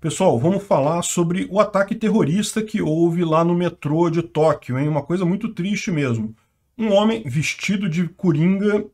Pessoal, vamos falar sobre o ataque terrorista que houve lá no metrô de Tóquio, hein? Uma coisa muito triste mesmo. Um homem vestido de coringa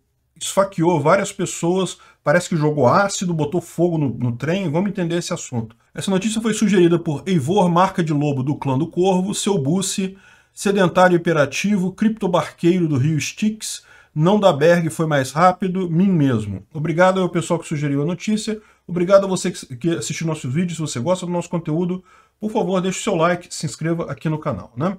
esfaqueou várias pessoas, parece que jogou ácido, botou fogo no, no trem, vamos entender esse assunto. Essa notícia foi sugerida por Eivor Marca de Lobo do Clã do Corvo, Seu Busse sedentário hiperativo, criptobarqueiro do Rio Styx, não da Berg foi mais rápido, mim mesmo. Obrigado ao pessoal que sugeriu a notícia. Obrigado a você que assistiu nossos vídeos. Se você gosta do nosso conteúdo, por favor, deixe seu like, se inscreva aqui no canal, né?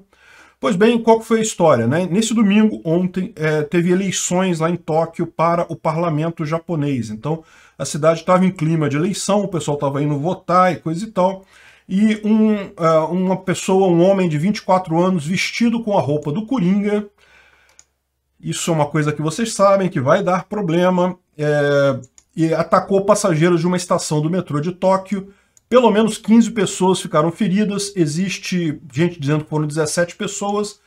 Pois bem, qual foi a história? Né? Nesse domingo, ontem, é, teve eleições lá em Tóquio para o parlamento japonês. Então, a cidade estava em clima de eleição, o pessoal estava indo votar e coisa e tal. E um, uh, uma pessoa, um homem de 24 anos, vestido com a roupa do Coringa, isso é uma coisa que vocês sabem que vai dar problema. É, e atacou passageiros de uma estação do metrô de Tóquio. Pelo menos 15 pessoas ficaram feridas. Existe gente dizendo que foram 17 pessoas.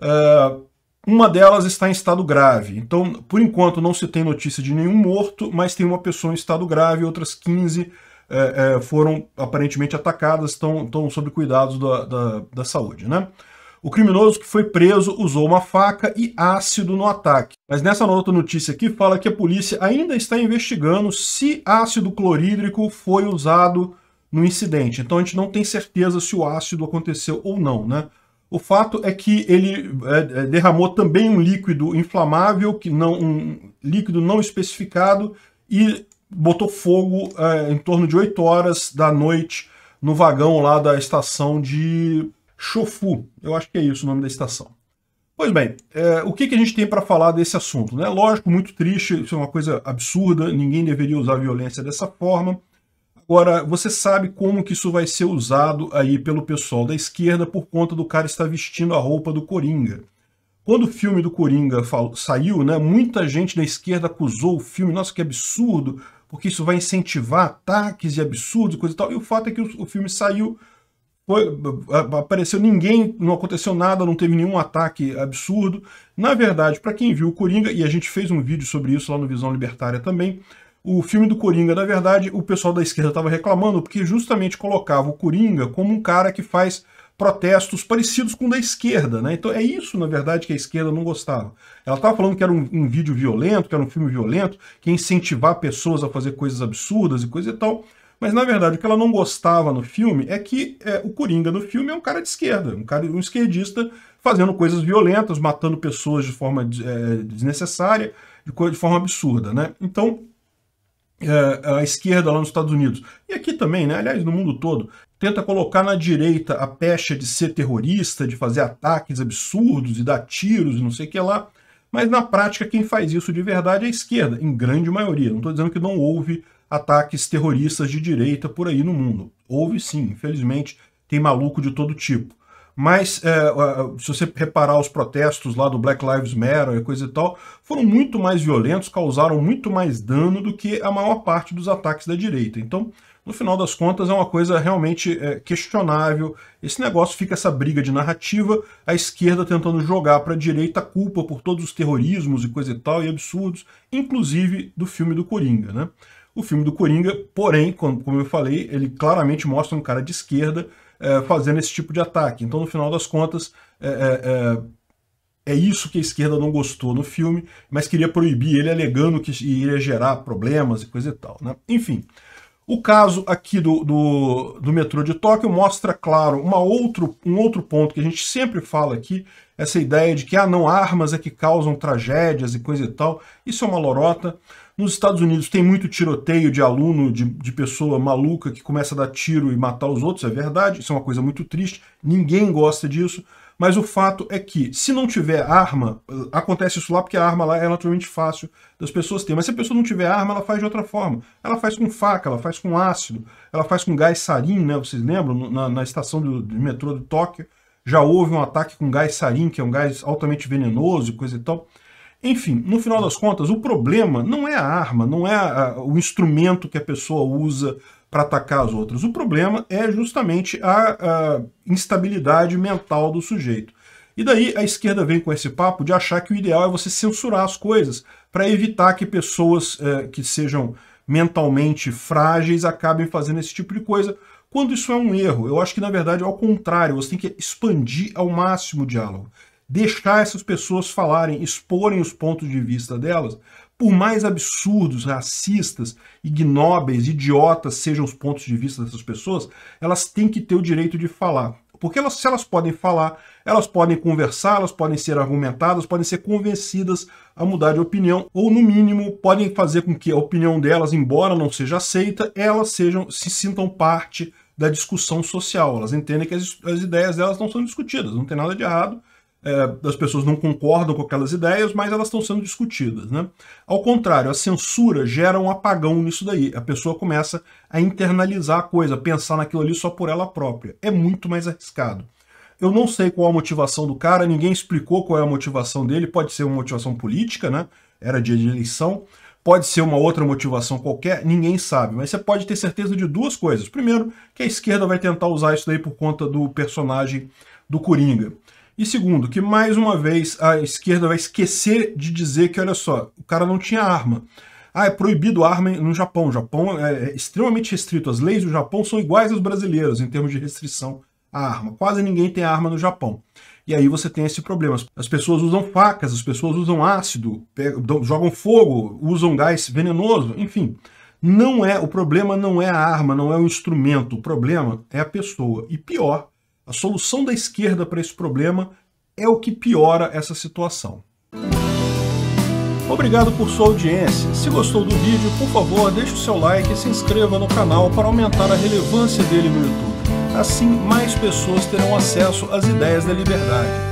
É, uma delas está em estado grave. Então, por enquanto, não se tem notícia de nenhum morto, mas tem uma pessoa em estado grave, outras 15 é, é, foram aparentemente atacadas, estão, estão sob cuidados da, da, da saúde. Né? O criminoso que foi preso usou uma faca e ácido no ataque. Mas nessa outra notícia aqui fala que a polícia ainda está investigando se ácido clorídrico foi usado no incidente. Então a gente não tem certeza se o ácido aconteceu ou não, né? O fato é que ele é, é derramou também um líquido inflamável, que não, um líquido não especificado, e botou fogo é, em torno de 8 horas da noite no vagão lá da estação de Chofu. Eu acho que é isso o nome da estação. Pois bem, é, o que, que a gente tem para falar desse assunto? Né? Lógico, muito triste, isso é uma coisa absurda, ninguém deveria usar violência dessa forma. Agora, você sabe como que isso vai ser usado aí pelo pessoal da esquerda por conta do cara estar vestindo a roupa do Coringa. Quando o filme do Coringa saiu, né, muita gente da esquerda acusou o filme, nossa, que absurdo, porque isso vai incentivar ataques e absurdos e coisa e tal. E o fato é que o, o filme saiu, foi, apareceu ninguém, não aconteceu nada, não teve nenhum ataque absurdo. Na verdade, para quem viu o Coringa, e a gente fez um vídeo sobre isso lá no Visão Libertária também, o filme do Coringa, na verdade, o pessoal da esquerda estava reclamando porque justamente colocava o Coringa como um cara que faz protestos parecidos com o da esquerda, né? Então é isso, na verdade, que a esquerda não gostava. Ela estava falando que era um, um vídeo violento, que era um filme violento, que ia incentivar pessoas a fazer coisas absurdas e coisa e tal. Mas na verdade o que ela não gostava no filme é que é, o Coringa no filme é um cara de esquerda, um cara um esquerdista fazendo coisas violentas, matando pessoas de forma é, desnecessária, de, de, forma absurda, né? Então é, a esquerda lá nos Estados Unidos e aqui também, né? Aliás, no mundo todo tenta colocar na direita a pecha de ser terrorista, de fazer ataques absurdos e dar tiros e não sei o que lá. Mas na prática, quem faz isso de verdade é a esquerda, em grande maioria. Não estou dizendo que não houve ataques terroristas de direita por aí no mundo. Houve sim, infelizmente, tem maluco de todo tipo. Mas é, é, se você reparar os protestos lá do Black Lives Matter e coisa e tal, foram muito mais violentos, causaram muito mais dano do que a maior parte dos ataques da direita. Então, no final das contas, é uma coisa realmente é, questionável. Esse negócio fica essa briga de narrativa, a esquerda tentando jogar para a direita a culpa por todos os terrorismos e coisa e tal, e absurdos, inclusive do filme do Coringa. Né? o filme do Coringa, porém, como eu falei, ele claramente mostra um cara de esquerda é, fazendo esse tipo de ataque. Então, no final das contas, é, é, é, é, isso que a esquerda não gostou no filme, mas queria proibir ele, alegando que iria gerar problemas e coisa e tal. Né? Enfim, o caso aqui do, do, do, metrô de Tóquio mostra, claro, uma outro, um outro ponto que a gente sempre fala aqui, essa ideia de que ah, não, armas é que causam tragédias e coisa e tal. Isso é uma lorota. Nos Estados Unidos tem muito tiroteio de aluno, de, de pessoa maluca que começa a dar tiro e matar os outros, é verdade, isso é uma coisa muito triste, ninguém gosta disso, mas o fato é que, se não tiver arma, eh, acontece isso lá porque a arma lá é naturalmente fácil das pessoas terem. Mas se a pessoa não tiver arma, ela faz de outra forma. Ela faz com faca, ela faz com ácido, ela faz com gás sarin, né? Vocês lembram? Na, na estação do, do, metrô de Tóquio já houve um ataque com gás sarin, que é um gás altamente venenoso e coisa e tal. Enfim, no final das contas, o problema não é a arma, não é a, o instrumento que a pessoa usa para atacar as outras. O problema é justamente a, a instabilidade mental do sujeito. E daí a esquerda vem com esse papo de achar que o ideal é você censurar as coisas para evitar que pessoas eh, que sejam mentalmente frágeis acabem fazendo esse tipo de coisa, quando isso é um erro. Eu acho que, na verdade, ao contrário, você tem que expandir ao máximo o diálogo deixar essas pessoas falarem, exporem os pontos de vista delas, por mais absurdos, racistas, ignóbeis, idiotas sejam os pontos de vista dessas pessoas, elas têm que ter o direito de falar. Porque elas, se elas podem falar, elas podem conversar, elas podem ser argumentadas, podem ser convencidas a mudar de opinião, ou no mínimo podem fazer com que a opinião delas, embora não seja aceita, elas sejam, se sintam parte da discussão social. Elas entendem que as, as ideias delas não são discutidas, não tem nada de errado é, as pessoas não concordam com aquelas ideias, mas elas estão sendo discutidas. Né? Ao contrário, a censura gera um apagão nisso daí. A pessoa começa a internalizar a coisa, pensar naquilo ali só por ela própria. É muito mais arriscado. Eu não sei qual a motivação do cara, ninguém explicou qual é a motivação dele. Pode ser uma motivação política, né? Era dia de eleição. Pode ser uma outra motivação qualquer, ninguém sabe. Mas você pode ter certeza de duas coisas. Primeiro, que a esquerda vai tentar usar isso daí por conta do personagem do Coringa. E segundo, que mais uma vez a esquerda vai esquecer de dizer que, olha só, o cara não tinha arma. Ah, é proibido arma no Japão. O Japão é, é extremamente restrito. As leis do Japão são iguais às brasileiras em termos de restrição à arma. Quase ninguém tem arma no Japão. E aí você tem esse problema. As pessoas usam facas, as pessoas usam ácido, pegam, jogam fogo, usam gás venenoso, enfim. Não é o problema não é a arma, não é o instrumento. O problema é a pessoa. E pior, a solução da esquerda para esse problema é o que piora essa situação. Obrigado por sua audiência. Se gostou do vídeo, por favor, deixe o seu like e se inscreva no canal para aumentar a relevância dele no YouTube. Assim, mais pessoas terão acesso às ideias da liberdade